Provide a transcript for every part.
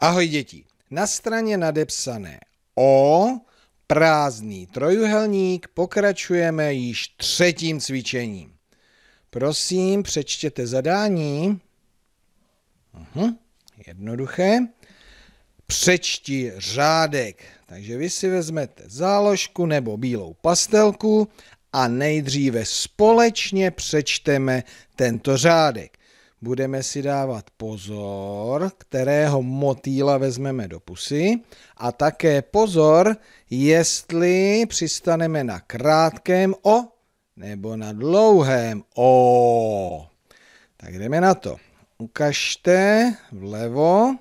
Ahoj děti. Na straně nadepsané O, prázdný trojuhelník, pokračujeme již třetím cvičením. Prosím, přečtěte zadání. Aha, mhm, jednoduché. Přečti řádek. Takže vy si vezmete záložku nebo bílou pastelku a nejdříve společně přečteme tento řádek budeme si dávat pozor, kterého motýla vezmeme do pusy a také pozor, jestli přistaneme na krátkém o nebo na dlouhém o. Tak jdeme na to. Ukažte vlevo,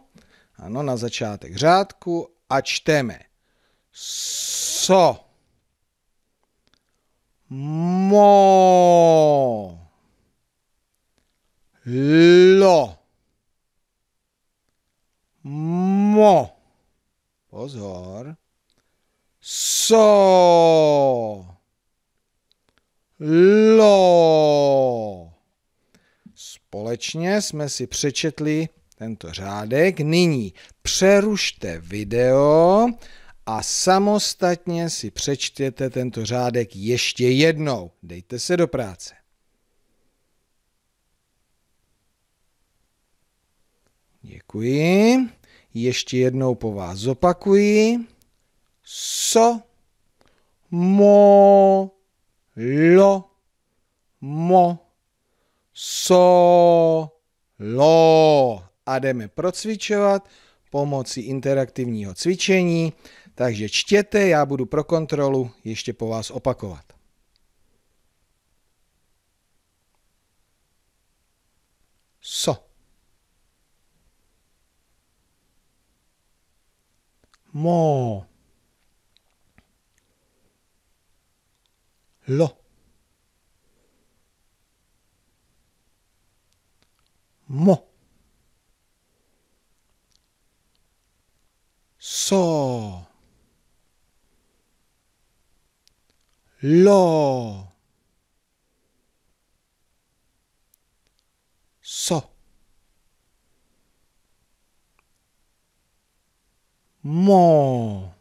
ano, na začátek řádku a čteme. So. Mo. mo. Pozor. So. Lo. Společně jsme si přečetli tento řádek. Nyní přerušte video a samostatně si přečtěte tento řádek ještě jednou. Dejte se do práce. Děkuji. Ještě jednou po vás zopakuji. So, mo, lo, mo, so, lo. A jdeme procvičovat pomocí interaktivního cvičení. Takže čtěte, já budu pro kontrolu ještě po vás opakovat. Mo. Lo. Mo. So. Lo. mo.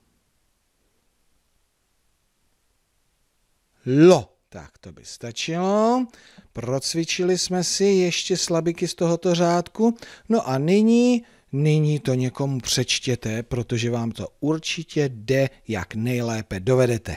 Lo. Tak to by stačilo. Procvičili jsme si ještě slabiky z tohoto řádku. No a nyní, nyní to někomu přečtěte, protože vám to určitě jde, jak nejlépe dovedete.